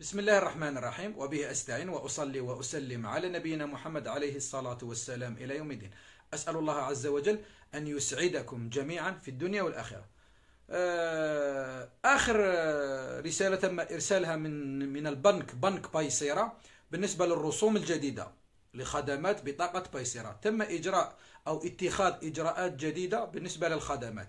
بسم الله الرحمن الرحيم وبه أستعين وأصلي وأسلم على نبينا محمد عليه الصلاة والسلام إلى يوم الدين أسأل الله عز وجل أن يسعدكم جميعا في الدنيا والآخرة آه، آخر آه، رسالة تم إرسالها من من البنك بنك بايسيرا بالنسبة للرسوم الجديدة لخدمات بطاقة بايسيرا تم إجراء أو اتخاذ إجراءات جديدة بالنسبة للخدمات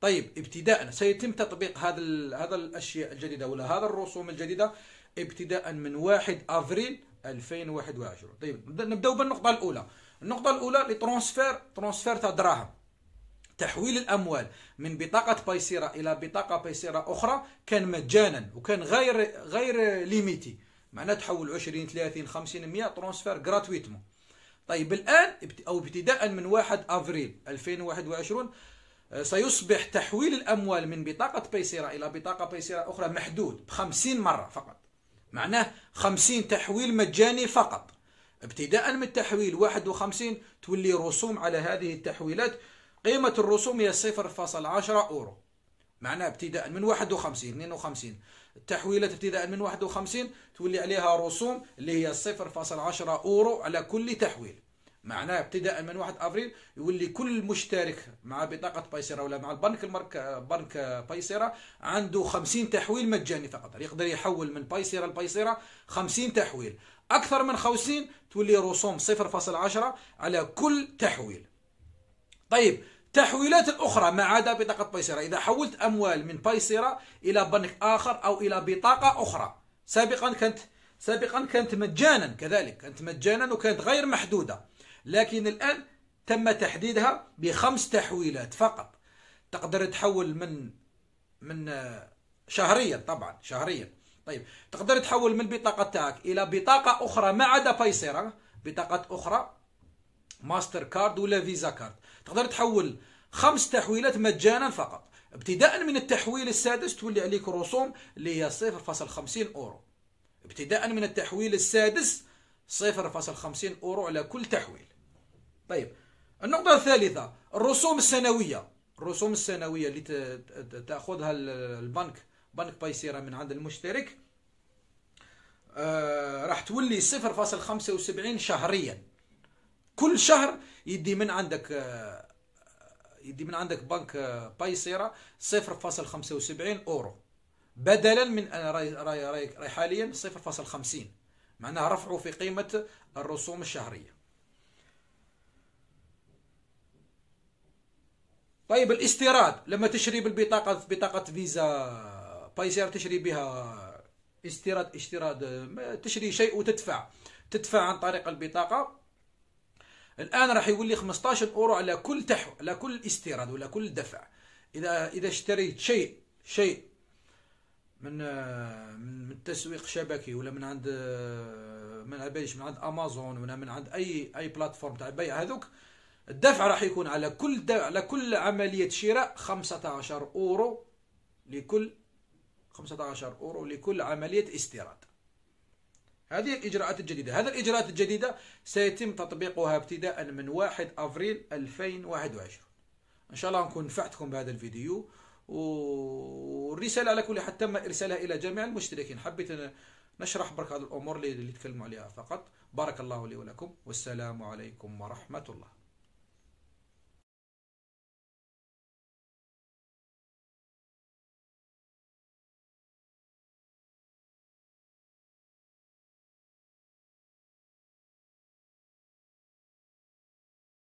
طيب ابتداء سيتم تطبيق هذا هذا الاشياء الجديده ولا هذا الرسوم الجديده ابتداء من 1 افريل 2021 طيب نبداو بالنقطه الاولى النقطه الاولى لي ترونسفير ترونسفير تاع دراهم تحويل الاموال من بطاقه بايسيرا الى بطاقه بايسيرا اخرى كان مجانا وكان غير غير ليميتي معناه تحول 20 30 50 100 ترونسفير غراتويتمون طيب الان او ابتداء من 1 افريل 2021 آه، سيصبح تحويل الاموال من بطاقه بيسيرا الى بطاقه بيسيرا اخرى محدود ب 50 مره فقط معناه 50 تحويل مجاني فقط ابتداء من تحويل 51 تولي رسوم على هذه التحويلات قيمة الرسوم هي 0.10 أورو معناه ابتداء من 51 52 التحويلات ابتداء من 51 تولي عليها رسوم اللي هي 0.10 أورو على كل تحويل معناه ابتداء من 1 افريل يولي كل مشترك مع بطاقه بايسيرا ولا مع البنك المرك بنك بايسيرا عنده 50 تحويل مجاني فقط يقدر يحول من بايسيرا لبايسيرا 50 تحويل اكثر من 50 تولي رسوم 0.10 على كل تحويل طيب التحويلات الاخرى ما عدا بطاقه بايسيرا اذا حولت اموال من بايسيرا الى بنك اخر او الى بطاقه اخرى سابقا كانت سابقا كانت مجانا كذلك كانت مجانا وكانت غير محدوده لكن الآن تم تحديدها بخمس تحويلات فقط تقدر تحول من من آه، شهريا طبعا شهريا طيب تقدر تحول من البطاقة تاعك إلى بطاقة أخرى ما عدا بايسير بطاقة أخرى ماستر كارد ولا فيزا كارد تقدر تحول خمس تحويلات مجانا فقط ابتداء من التحويل السادس تولي عليك رسوم اللي هي 0.50 أورو ابتداء من التحويل السادس 0.50 أورو على كل تحويل طيب النقطة الثالثة الرسوم السنوية الرسوم السنوية اللي تأخذها البنك بنك بايسيرا من عند المشترك آه، راح تولي 0.75 شهريا كل شهر يدي من عندك آه، يدي من عندك بنك آه، بايسيرا 0.75 اورو بدلا من راي راي راي حاليا 0.50 معناها رفعوا في قيمة الرسوم الشهرية طيب الاستيراد لما تشري بالبطاقة بطاقة فيزا بايسير تشري بها استيراد استيراد تشري شيء وتدفع تدفع عن طريق البطاقة الآن راح يولي 15 أورو على كل تحو على كل استيراد ولا كل دفع إذا إذا اشتريت شيء شيء من من التسويق شبكي ولا من عند من من عند امازون ولا من عند اي اي بلاتفورم تاع بيع هذوك الدفع راح يكون على كل دفع على كل عملية شراء 15 أورو لكل 15 أورو لكل عملية استيراد هذه الإجراءات الجديدة هذه الإجراءات الجديدة سيتم تطبيقها ابتداء من 1 أفريل 2021 إن شاء الله نكون نفعتكم بهذا الفيديو والرسالة على كل حال تم إرسالها إلى جميع المشتركين حبيت نشرح برك هذه الأمور اللي تكلموا عليها فقط بارك الله لي ولكم والسلام عليكم ورحمة الله